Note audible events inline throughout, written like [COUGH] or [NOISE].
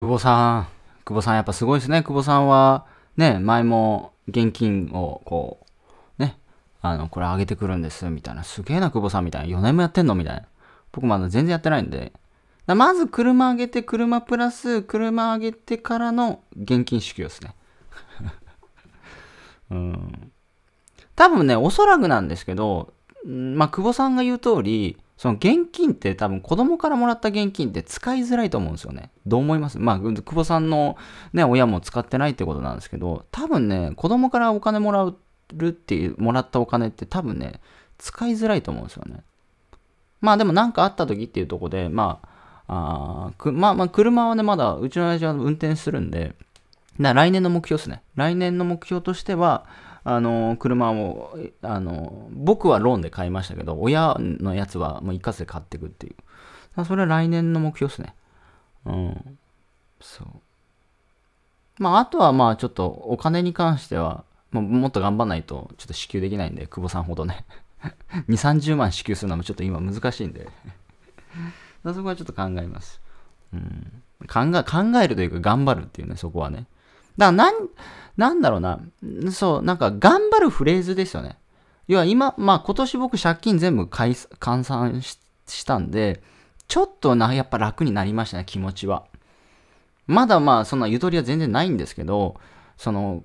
久保さん、久保さんやっぱすごいですね。久保さんは、ね、前も現金をこう、ね、あの、これあげてくるんです、みたいな。すげえな、久保さん、みたいな。4年もやってんのみたいな。僕まだ全然やってないんで。だまず車あげて、車プラス、車あげてからの現金支給ですね。[LAUGHS] うん。多分ね、おそらくなんですけど、まあ、久保さんが言う通り、その現金って多分子供からもらった現金って使いづらいと思うんですよね。どう思いますまあ、久保さんのね、親も使ってないってことなんですけど、多分ね、子供からお金もらうっていう、もらったお金って多分ね、使いづらいと思うんですよね。まあでもなんかあった時っていうとこで、まあ、あくまあまあ車はね、まだうちの親父は運転するんで、来年の目標ですね。来年の目標としては、あの車をあの僕はローンで買いましたけど親のやつはもう一括で買っていくっていうそれは来年の目標ですねうんそうまああとはまあちょっとお金に関してはももっと頑張らないとちょっと支給できないんで久保さんほどね2 3 0万支給するのもちょっと今難しいんで [LAUGHS] そこはちょっと考えますうん考え考えるというか頑張るっていうねそこはねだからなん、なんだろうな。そう、なんか頑張るフレーズですよね。要は今、まあ今年僕借金全部換算したんで、ちょっとな、やっぱ楽になりましたね、気持ちは。まだまあそんなゆとりは全然ないんですけど、その、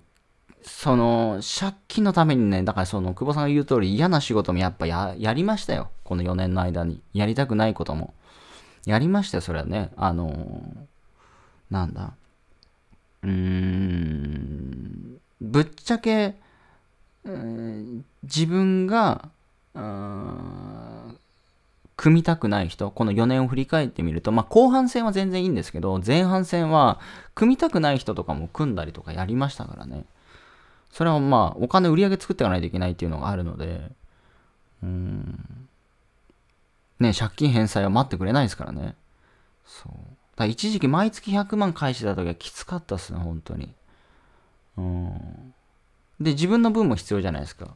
その、借金のためにね、だからその、久保さんが言う通り嫌な仕事もやっぱや、やりましたよ。この4年の間に。やりたくないことも。やりましたよ、それはね。あのー、なんだ。うーん、ぶっちゃけ、自分が、組みたくない人、この4年を振り返ってみると、まあ後半戦は全然いいんですけど、前半戦は組みたくない人とかも組んだりとかやりましたからね。それはまあお金売り上げ作っていかないといけないっていうのがあるので、うん。ね、借金返済は待ってくれないですからね。そう。だ一時期毎月100万返してた時はきつかったっすね、本当に。うん。で、自分の分も必要じゃないですか。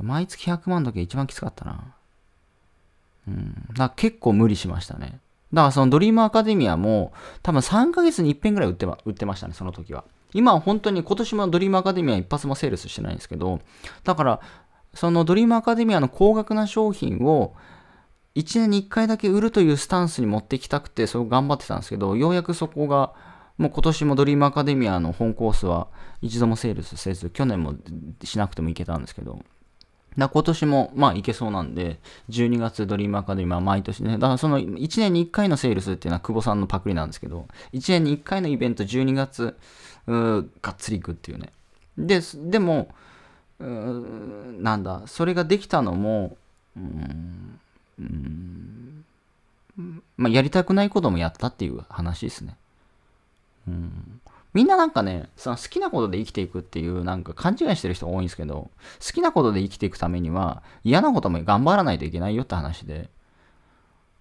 毎月100万の時は一番きつかったな。うん。だ結構無理しましたね。だからそのドリームアカデミアも多分3ヶ月に1遍ぐらい売ってま売ってましたね、その時は。今は本当に今年もドリームアカデミア一発もセールスしてないんですけど、だからそのドリームアカデミアの高額な商品を1年に1回だけ売るというスタンスに持ってきたくて、そう頑張ってたんですけど、ようやくそこが、もう今年もドリームアカデミアの本コースは一度もセールスせず、去年もしなくてもいけたんですけど、だ今年も、まあ、いけそうなんで、12月ドリームアカデミアは毎年ね、だからその1年に1回のセールスっていうのは久保さんのパクリなんですけど、1年に1回のイベント12月、がっつり行くっていうね。で、でも、なんだ、それができたのも、うんまあ、やりたくないこともやったっていう話ですね。うん、みんななんかね、その好きなことで生きていくっていうなんか勘違いしてる人が多いんですけど、好きなことで生きていくためには嫌なことも頑張らないといけないよって話で。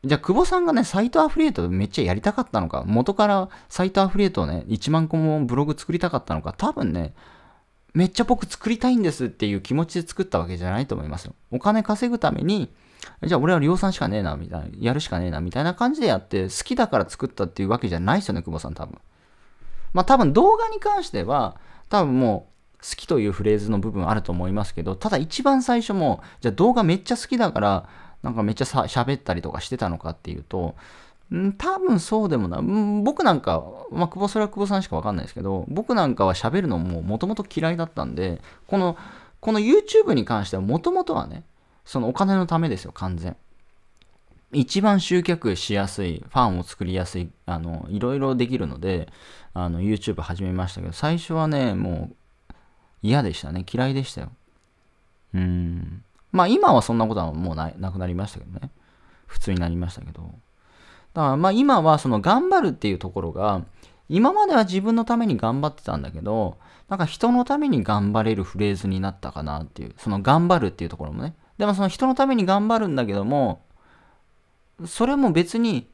じゃあ、久保さんがね、サイトアフリエイトめっちゃやりたかったのか、元からサイトアフリエイトをね、1万個もブログ作りたかったのか、多分ね、めっちゃ僕作りたいんですっていう気持ちで作ったわけじゃないと思いますよ。お金稼ぐために、じゃあ俺は量産しかねえな、みたいな、やるしかねえな、みたいな感じでやって、好きだから作ったっていうわけじゃないですよね、久保さん多分。まあ多分動画に関しては、多分もう、好きというフレーズの部分あると思いますけど、ただ一番最初も、じゃあ動画めっちゃ好きだから、なんかめっちゃ喋ったりとかしてたのかっていうと、多分そうでもない。僕なんか、まあ、久保それは久保さんしかわかんないですけど、僕なんかは喋るのももともと嫌いだったんで、この、この YouTube に関してはもともとはね、そのお金のためですよ、完全。一番集客しやすい、ファンを作りやすい、あの、いろいろできるので、あの、YouTube 始めましたけど、最初はね、もう嫌でしたね。嫌いでしたよ。うん。まあ今はそんなことはもうななくなりましたけどね。普通になりましたけど。だからまあ今はその頑張るっていうところが、今までは自分のために頑張ってたんだけど、なんか人のために頑張れるフレーズになったかなっていう、その頑張るっていうところもね。でもその人のために頑張るんだけども、それも別に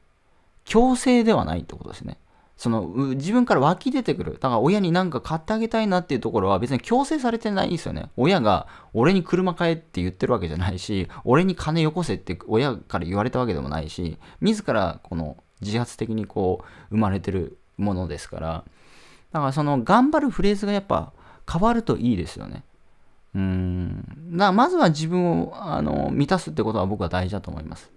強制ではないってことですね。その自分から湧き出てくる。だから親になんか買ってあげたいなっていうところは別に強制されてないんですよね。親が俺に車買えって言ってるわけじゃないし、俺に金よこせって親から言われたわけでもないし、自らこの自発的にこう生まれてるものですから、だからその頑張るフレーズがやっぱ変わるといいですよね。うん。だからまずは自分をあの満たすってことは僕は大事だと思います。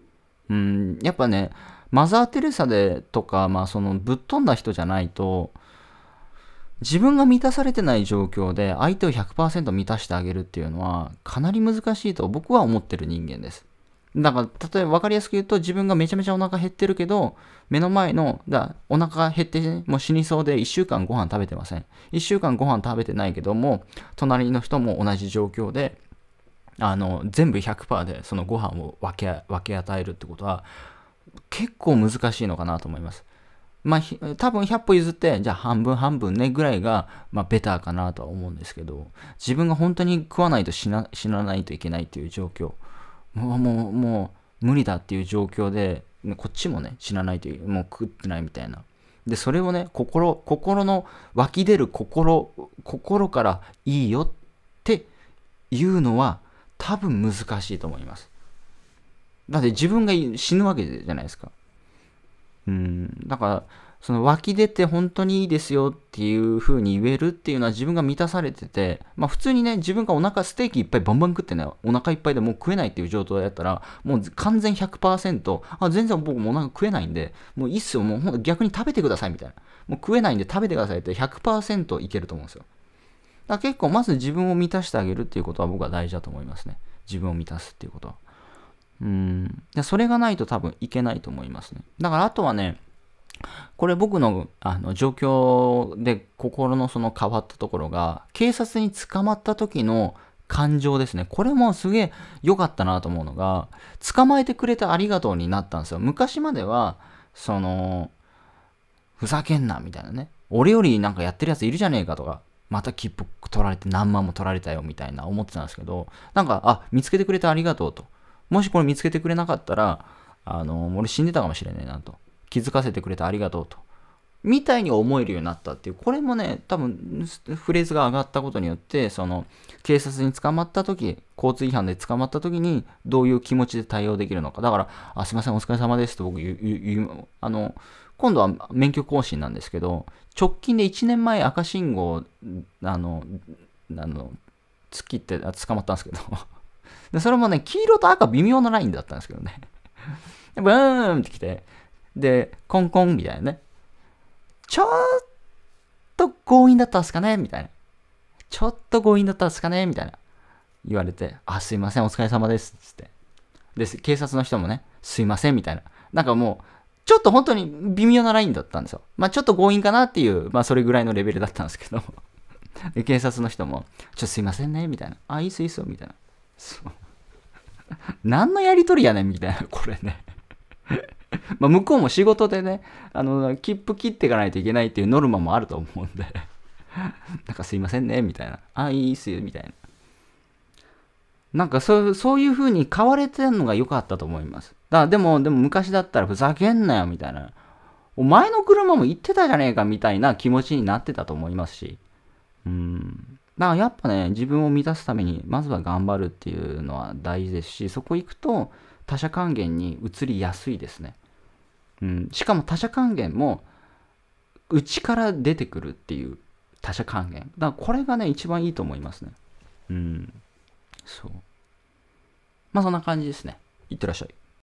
うん、やっぱね、マザー・テレサでとか、まあ、そのぶっ飛んだ人じゃないと、自分が満たされてない状況で相手を100%満たしてあげるっていうのはかなり難しいと僕は思ってる人間です。だから、例えば分かりやすく言うと自分がめちゃめちゃお腹減ってるけど、目の前の、だお腹減って、ね、もう死にそうで1週間ご飯食べてません。1週間ご飯食べてないけども、隣の人も同じ状況で、あの、全部100%でそのご飯を分け、分け与えるってことは、結構難しいのかなと思います。まあ、多分100歩譲って、じゃあ半分半分ねぐらいが、まあ、ベターかなとは思うんですけど、自分が本当に食わないと死な死なないといけないっていう状況、もう、もう、もう、無理だっていう状況で、こっちもね、死なないという、もう食ってないみたいな。で、それをね、心、心の湧き出る心、心からいいよっていうのは、多分難しいと思います。だって自分が死ぬわけじゃないですか。うん。だから、その湧き出て本当にいいですよっていう風に言えるっていうのは自分が満たされてて、まあ普通にね、自分がお腹ステーキいっぱいバンバン食ってね、お腹いっぱいでもう食えないっていう状態だったら、もう完全100%、あ、全然僕もおなんか食えないんで、もういいっすよ、もう逆に食べてくださいみたいな。もう食えないんで食べてくださいって100%いけると思うんですよ。だから結構まず自分を満たしてあげるっていうことは僕は大事だと思いますね。自分を満たすっていうことは。うん。それがないと多分いけないと思いますね。だからあとはね、これ僕のあの状況で心のその変わったところが、警察に捕まった時の感情ですね。これもすげえ良かったなと思うのが、捕まえてくれてありがとうになったんですよ。昔までは、その、ふざけんなみたいなね。俺よりなんかやってるやついるじゃねえかとか、また切符取られて何万も取られたよみたいな思ってたんですけど、なんか、あ、見つけてくれてありがとうと。もしこれ見つけてくれなかったら、あの、俺死んでたかもしれないなと。気づかせてくれてありがとうと。みたいに思えるようになったっていう、これもね、多分、フレーズが上がったことによって、その、警察に捕まった時、交通違反で捕まった時に、どういう気持ちで対応できるのか。だから、あ、すいません、お疲れ様ですと僕言う、あの、今度は免許更新なんですけど、直近で1年前赤信号、あの、あの、突って、捕まったんですけどで、それもね、黄色と赤微妙なラインだったんですけどね。ブーンってきて、で、コンコンみたいなね。ちょっと強引だったんすかねみたいな。ちょっと強引だったんすかねみたいな。言われて、あ、すいません、お疲れ様です。つって。で、警察の人もね、すいません、みたいな。なんかもう、ちょっと本当に微妙なラインだったんですよ。まあちょっと強引かなっていう、まあそれぐらいのレベルだったんですけど。で、警察の人も、ちょっとすいませんね、みたいな。あ、いいっす、いいっすよ、みたいな。そう。[LAUGHS] 何のやりとりやねんみたいな、これね。[LAUGHS] ま向こうも仕事でね、あの、切符切っていかないといけないっていうノルマもあると思うんで [LAUGHS] なんかすいませんね、みたいな。あ、いいっすよ、みたいな。なんかそうそういう風に買われてんのが良かったと思います。だでも、でも昔だったらふざけんなよ、みたいな。お前の車も行ってたじゃねえか、みたいな気持ちになってたと思いますし。うん。だからやっぱね、自分を満たすために、まずは頑張るっていうのは大事ですし、そこ行くと、他者還元に移りやすいですね。うん、しかも他者還元も、内から出てくるっていう他者還元。だからこれがね、一番いいと思いますね。うん。そう。まあそんな感じですね。いってらっしゃい。